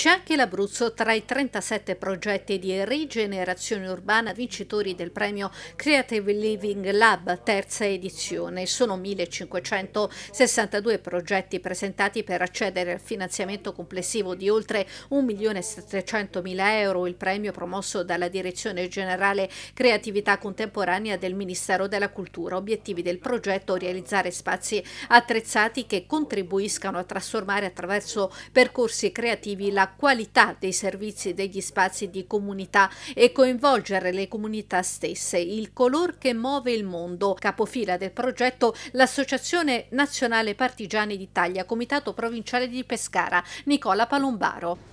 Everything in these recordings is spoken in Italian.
C'è anche l'Abruzzo tra i 37 progetti di rigenerazione urbana vincitori del premio Creative Living Lab terza edizione. Sono 1562 progetti presentati per accedere al finanziamento complessivo di oltre 1.700.000 euro, il premio promosso dalla Direzione Generale Creatività Contemporanea del Ministero della Cultura. Obiettivi del progetto realizzare spazi attrezzati che contribuiscano a trasformare attraverso percorsi creativi la qualità dei servizi degli spazi di comunità e coinvolgere le comunità stesse, il color che muove il mondo, capofila del progetto l'Associazione Nazionale Partigiani d'Italia, Comitato Provinciale di Pescara, Nicola Palombaro.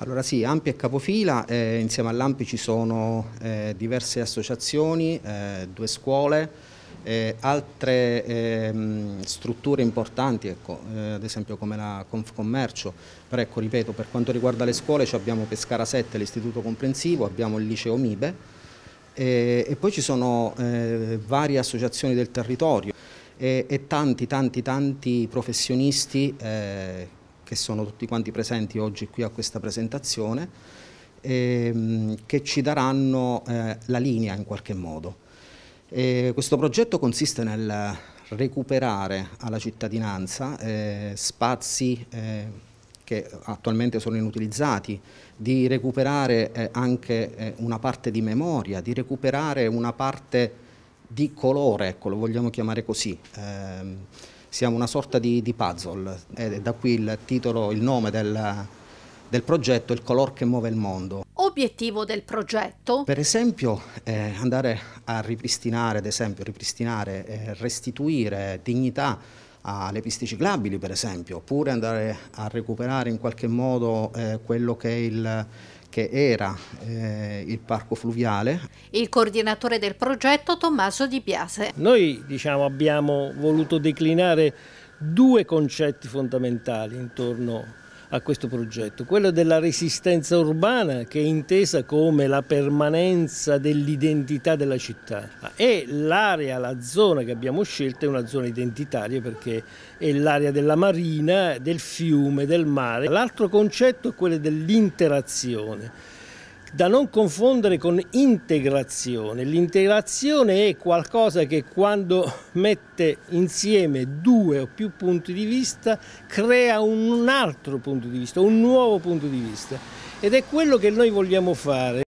Allora sì, Ampi è capofila, eh, insieme all'Ampi ci sono eh, diverse associazioni, eh, due scuole, eh, altre ehm, strutture importanti, ecco, eh, ad esempio come la Confcommercio, però ecco, ripeto, per quanto riguarda le scuole abbiamo Pescara 7, l'istituto comprensivo, abbiamo il liceo MIBE eh, e poi ci sono eh, varie associazioni del territorio e, tanti, tanti, tanti professionisti eh, che sono tutti quanti presenti oggi qui a questa presentazione ehm, che ci daranno eh, la linea in qualche modo. E eh, questo progetto consiste nel recuperare alla cittadinanza eh, spazi eh, che attualmente sono inutilizzati, di recuperare eh, anche eh, una parte di memoria, di recuperare una parte di colore, ecco, lo vogliamo chiamare così. Ehm, siamo una sorta di, di puzzle, eh, da qui il titolo, il nome del, del progetto, il color che muove il mondo obiettivo del progetto? Per esempio eh, andare a ripristinare, ad esempio, ripristinare, eh, restituire dignità alle piste ciclabili per esempio, oppure andare a recuperare in qualche modo eh, quello che è il che era eh, il parco fluviale. Il coordinatore del progetto Tommaso Di Biase. Noi diciamo, abbiamo voluto declinare due concetti fondamentali intorno a questo progetto, quello della resistenza urbana che è intesa come la permanenza dell'identità della città ah, e l'area, la zona che abbiamo scelto è una zona identitaria perché è l'area della marina, del fiume, del mare. L'altro concetto è quello dell'interazione da non confondere con integrazione. L'integrazione è qualcosa che quando mette insieme due o più punti di vista crea un altro punto di vista, un nuovo punto di vista ed è quello che noi vogliamo fare.